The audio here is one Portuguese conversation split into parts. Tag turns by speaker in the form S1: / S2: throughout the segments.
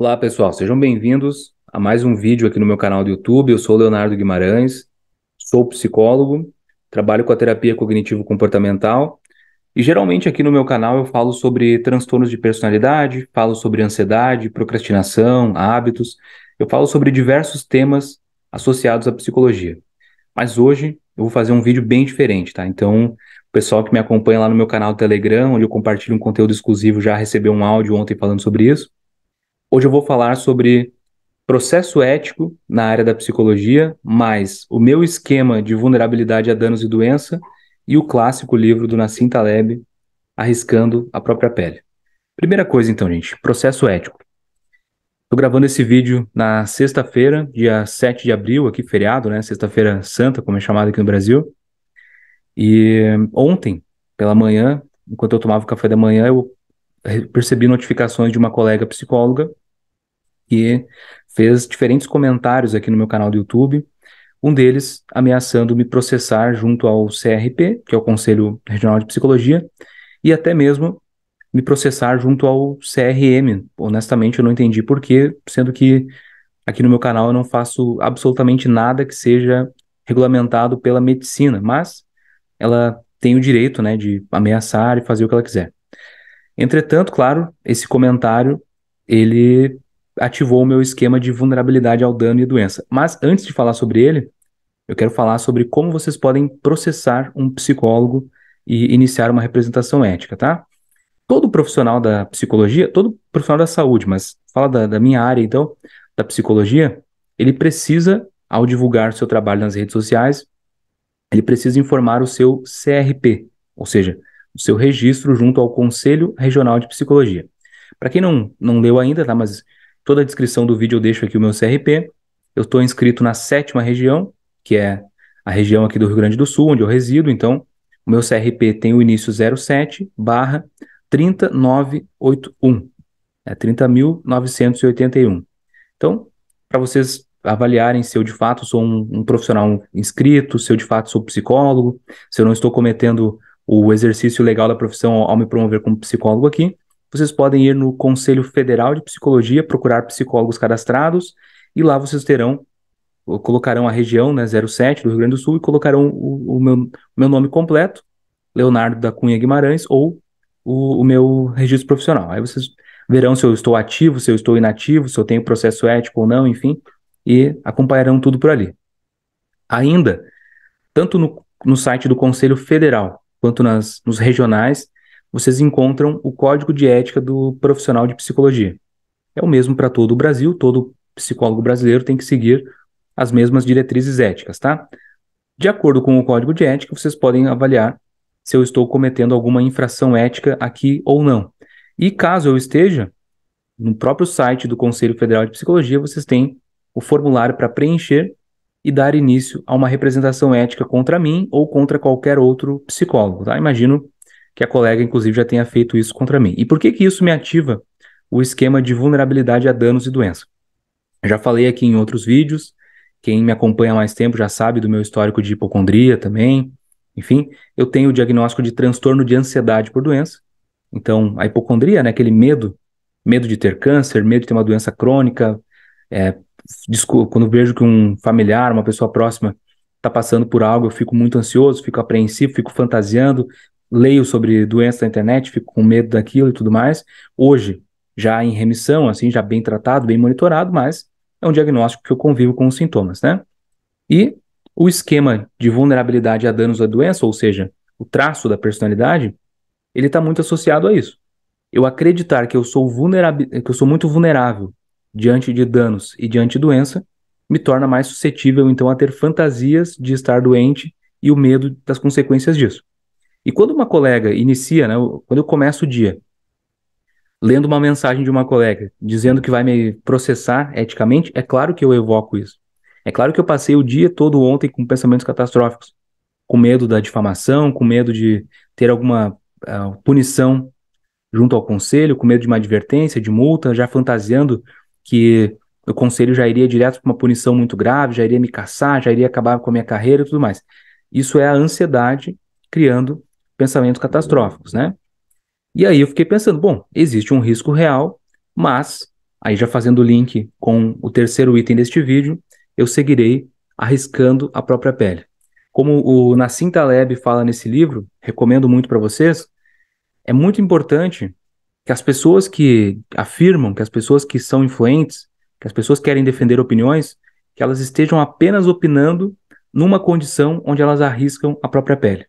S1: Olá pessoal, sejam bem-vindos a mais um vídeo aqui no meu canal do YouTube. Eu sou Leonardo Guimarães, sou psicólogo, trabalho com a terapia cognitivo-comportamental e geralmente aqui no meu canal eu falo sobre transtornos de personalidade, falo sobre ansiedade, procrastinação, hábitos, eu falo sobre diversos temas associados à psicologia. Mas hoje eu vou fazer um vídeo bem diferente, tá? Então, o pessoal que me acompanha lá no meu canal do Telegram, onde eu compartilho um conteúdo exclusivo, já recebeu um áudio ontem falando sobre isso. Hoje eu vou falar sobre processo ético na área da psicologia, mais o meu esquema de vulnerabilidade a danos e doença e o clássico livro do Nassim Taleb, Arriscando a Própria Pele. Primeira coisa então, gente, processo ético. Estou gravando esse vídeo na sexta-feira, dia 7 de abril, aqui feriado, né? Sexta-feira santa, como é chamado aqui no Brasil. E ontem, pela manhã, enquanto eu tomava o café da manhã, eu percebi notificações de uma colega psicóloga e fez diferentes comentários aqui no meu canal do YouTube, um deles ameaçando me processar junto ao CRP, que é o Conselho Regional de Psicologia, e até mesmo me processar junto ao CRM. Honestamente, eu não entendi por quê, sendo que aqui no meu canal eu não faço absolutamente nada que seja regulamentado pela medicina, mas ela tem o direito, né, de ameaçar e fazer o que ela quiser. Entretanto, claro, esse comentário ele ativou o meu esquema de vulnerabilidade ao dano e doença. Mas antes de falar sobre ele, eu quero falar sobre como vocês podem processar um psicólogo e iniciar uma representação ética, tá? Todo profissional da psicologia, todo profissional da saúde, mas fala da, da minha área então, da psicologia, ele precisa, ao divulgar seu trabalho nas redes sociais, ele precisa informar o seu CRP, ou seja, o seu registro junto ao Conselho Regional de Psicologia. Para quem não, não leu ainda, tá? Mas Toda a descrição do vídeo eu deixo aqui o meu CRP. Eu estou inscrito na sétima região, que é a região aqui do Rio Grande do Sul, onde eu resido. Então, o meu CRP tem o início 07 barra 30981. É 30.981. Então, para vocês avaliarem se eu de fato sou um, um, profissional inscrito, se eu de fato sou psicólogo, se eu não estou cometendo o exercício legal da profissão ao me promover como psicólogo aqui vocês podem ir no Conselho Federal de Psicologia, procurar psicólogos cadastrados, e lá vocês terão, colocarão a região, né, 07 do Rio Grande do Sul, e colocarão o, o meu, meu nome completo, Leonardo da Cunha Guimarães, ou o, o meu registro profissional. Aí vocês verão se eu estou ativo, se eu estou inativo, se eu tenho processo ético ou não, enfim, e acompanharão tudo por ali. Ainda, tanto no, no site do Conselho Federal quanto nas, nos regionais, vocês encontram o Código de Ética do Profissional de Psicologia. É o mesmo para todo o Brasil, todo psicólogo brasileiro tem que seguir as mesmas diretrizes éticas, tá? De acordo com o Código de Ética, vocês podem avaliar se eu estou cometendo alguma infração ética aqui ou não. E caso eu esteja, no próprio site do Conselho Federal de Psicologia, vocês têm o formulário para preencher e dar início a uma representação ética contra mim ou contra qualquer outro psicólogo, tá? Imagino que a colega, inclusive, já tenha feito isso contra mim. E por que, que isso me ativa o esquema de vulnerabilidade a danos e doença? já falei aqui em outros vídeos, quem me acompanha há mais tempo já sabe do meu histórico de hipocondria também. Enfim, eu tenho o diagnóstico de transtorno de ansiedade por doença. Então, a hipocondria, né, aquele medo, medo de ter câncer, medo de ter uma doença crônica, é, quando vejo que um familiar, uma pessoa próxima, está passando por algo, eu fico muito ansioso, fico apreensivo, fico fantasiando, leio sobre doenças na internet, fico com medo daquilo e tudo mais. Hoje, já em remissão, assim, já bem tratado, bem monitorado, mas é um diagnóstico que eu convivo com os sintomas, né? E o esquema de vulnerabilidade a danos da doença, ou seja, o traço da personalidade, ele está muito associado a isso. Eu acreditar que eu sou vulnerável, que eu sou muito vulnerável diante de danos e diante de doença, me torna mais suscetível então a ter fantasias de estar doente e o medo das consequências disso. E quando uma colega inicia, né, quando eu começo o dia lendo uma mensagem de uma colega dizendo que vai me processar eticamente, é claro que eu evoco isso. É claro que eu passei o dia todo ontem com pensamentos catastróficos, com medo da difamação, com medo de ter alguma uh, punição junto ao conselho, com medo de uma advertência, de multa, já fantasiando que o conselho já iria direto para uma punição muito grave, já iria me caçar, já iria acabar com a minha carreira e tudo mais. Isso é a ansiedade criando pensamentos catastróficos, né? E aí eu fiquei pensando, bom, existe um risco real, mas aí já fazendo o link com o terceiro item deste vídeo, eu seguirei arriscando a própria pele. Como o Nassim Taleb fala nesse livro, recomendo muito para vocês, é muito importante que as pessoas que afirmam, que as pessoas que são influentes, que as pessoas querem defender opiniões, que elas estejam apenas opinando numa condição onde elas arriscam a própria pele.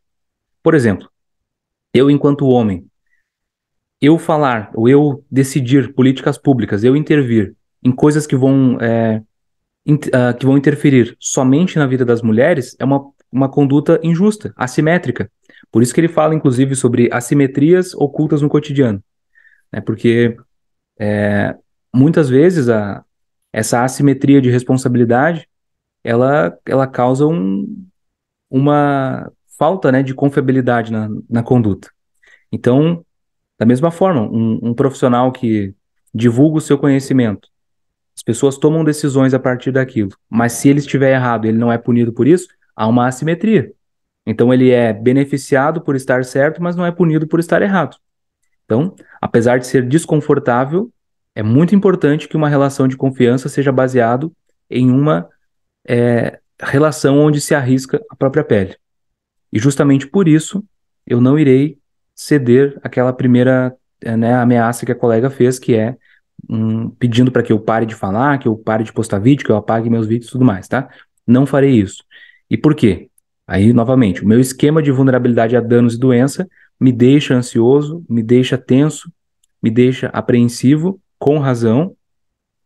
S1: Por exemplo, eu enquanto homem, eu falar, ou eu decidir políticas públicas, eu intervir em coisas que vão, é, in, uh, que vão interferir somente na vida das mulheres, é uma, uma conduta injusta, assimétrica. Por isso que ele fala, inclusive, sobre assimetrias ocultas no cotidiano. Né? Porque é, muitas vezes a, essa assimetria de responsabilidade ela, ela causa um, uma falta né, de confiabilidade na, na conduta. Então, da mesma forma, um, um profissional que divulga o seu conhecimento, as pessoas tomam decisões a partir daquilo, mas se ele estiver errado e ele não é punido por isso, há uma assimetria. Então, ele é beneficiado por estar certo, mas não é punido por estar errado. Então, apesar de ser desconfortável, é muito importante que uma relação de confiança seja baseado em uma é, relação onde se arrisca a própria pele. E justamente por isso eu não irei ceder aquela primeira eh, né, ameaça que a colega fez, que é um, pedindo para que eu pare de falar, que eu pare de postar vídeo, que eu apague meus vídeos e tudo mais, tá? Não farei isso. E por quê? Aí, novamente, o meu esquema de vulnerabilidade a danos e doença me deixa ansioso, me deixa tenso, me deixa apreensivo, com razão,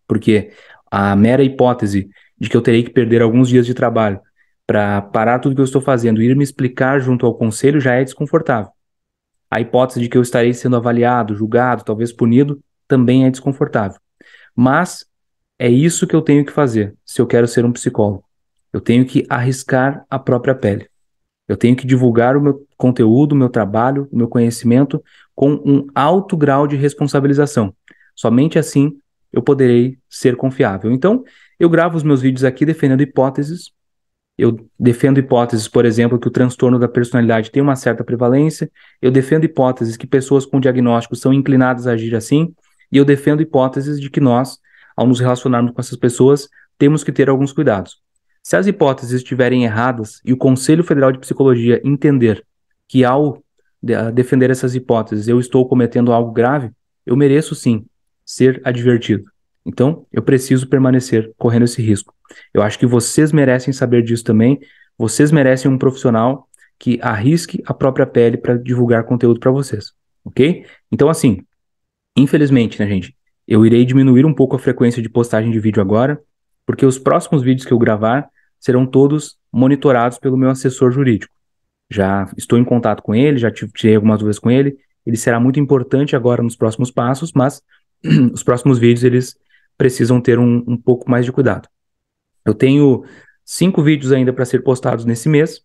S1: porque a mera hipótese de que eu terei que perder alguns dias de trabalho para parar tudo que eu estou fazendo ir me explicar junto ao conselho já é desconfortável. A hipótese de que eu estarei sendo avaliado, julgado, talvez punido, também é desconfortável. Mas é isso que eu tenho que fazer se eu quero ser um psicólogo. Eu tenho que arriscar a própria pele. Eu tenho que divulgar o meu conteúdo, o meu trabalho, o meu conhecimento com um alto grau de responsabilização. Somente assim eu poderei ser confiável. Então, eu gravo os meus vídeos aqui defendendo hipóteses eu defendo hipóteses, por exemplo, que o transtorno da personalidade tem uma certa prevalência. Eu defendo hipóteses que pessoas com diagnóstico são inclinadas a agir assim. E eu defendo hipóteses de que nós, ao nos relacionarmos com essas pessoas, temos que ter alguns cuidados. Se as hipóteses estiverem erradas e o Conselho Federal de Psicologia entender que ao ah, defender essas hipóteses eu estou cometendo algo grave, eu mereço sim ser advertido. Então, eu preciso permanecer correndo esse risco. Eu acho que vocês merecem saber disso também. Vocês merecem um profissional que arrisque a própria pele para divulgar conteúdo para vocês, ok? Então, assim, infelizmente, né, gente? Eu irei diminuir um pouco a frequência de postagem de vídeo agora, porque os próximos vídeos que eu gravar serão todos monitorados pelo meu assessor jurídico. Já estou em contato com ele, já tirei algumas dúvidas com ele. Ele será muito importante agora nos próximos passos, mas os próximos vídeos eles precisam ter um, um pouco mais de cuidado. Eu tenho cinco vídeos ainda para ser postados nesse mês,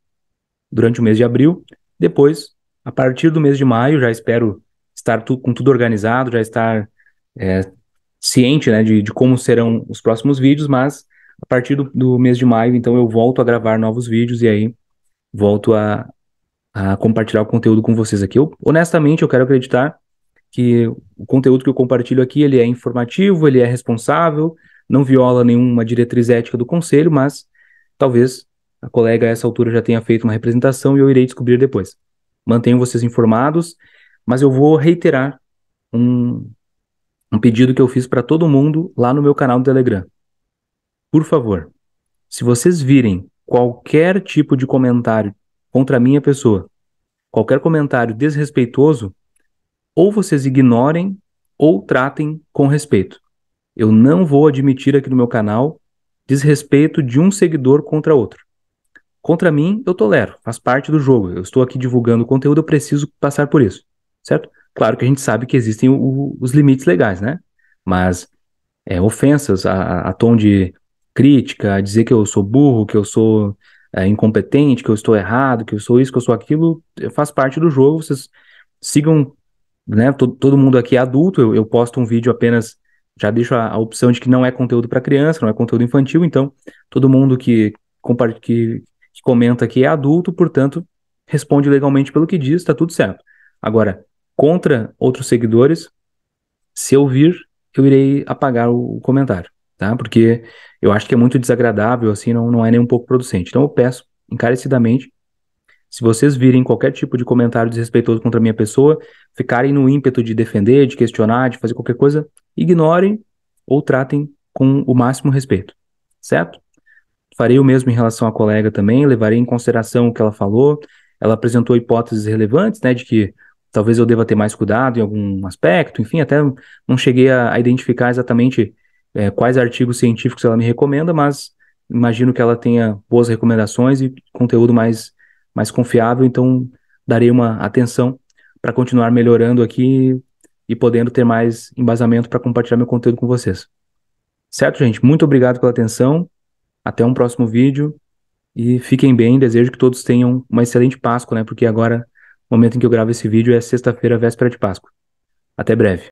S1: durante o mês de abril. Depois, a partir do mês de maio, já espero estar tu, com tudo organizado, já estar é, ciente né, de, de, como serão os próximos vídeos, mas a partir do, do, mês de maio, então eu volto a gravar novos vídeos e aí volto a, a compartilhar o conteúdo com vocês aqui. Eu, honestamente, eu quero acreditar que o conteúdo que eu compartilho aqui ele é informativo, ele é responsável, não viola nenhuma diretriz ética do conselho, mas talvez a colega a essa altura já tenha feito uma representação e eu irei descobrir depois. Mantenho vocês informados, mas eu vou reiterar um, um pedido que eu fiz para todo mundo lá no meu canal do Telegram. Por favor, se vocês virem qualquer tipo de comentário contra a minha pessoa, qualquer comentário desrespeitoso, ou vocês ignorem ou tratem com respeito. Eu não vou admitir aqui no meu canal desrespeito de um seguidor contra outro. Contra mim, eu tolero, faz parte do jogo. Eu estou aqui divulgando conteúdo, eu preciso passar por isso, certo? Claro que a gente sabe que existem o, os limites legais, né? Mas é, ofensas a, a, tom de crítica, a dizer que eu sou burro, que eu sou é, incompetente, que eu estou errado, que eu sou isso, que eu sou aquilo, faz parte do jogo. Vocês sigam né? Todo, todo mundo aqui é adulto, eu, eu posto um vídeo apenas, já deixo a, a opção de que não é conteúdo para criança, não é conteúdo infantil, então todo mundo que, que, que comenta aqui é adulto, portanto, responde legalmente pelo que diz, Está tudo certo. Agora, contra outros seguidores, se eu vir, eu irei apagar o, o comentário, tá? Porque eu acho que é muito desagradável, assim, não, não é nem um pouco producente. Então eu peço encarecidamente se vocês virem qualquer tipo de comentário desrespeitoso contra a minha pessoa, ficarem no ímpeto de defender, de questionar, de fazer qualquer coisa, ignorem ou tratem com o máximo respeito, certo? Farei o mesmo em relação à colega também, levarei em consideração o que ela falou. Ela apresentou hipóteses relevantes, né, de que talvez eu deva ter mais cuidado em algum aspecto, enfim, até não cheguei a, a identificar exatamente é, quais artigos científicos ela me recomenda, mas imagino que ela tenha boas recomendações e conteúdo mais mais confiável, então darei uma atenção para continuar melhorando aqui e podendo ter mais embasamento para compartilhar meu conteúdo com vocês. Certo, gente? Muito obrigado pela atenção. Até um próximo vídeo e fiquem bem. Desejo que todos tenham uma excelente Páscoa, né? Porque agora, o momento em que eu gravo esse vídeo é sexta-feira, véspera de Páscoa. Até breve.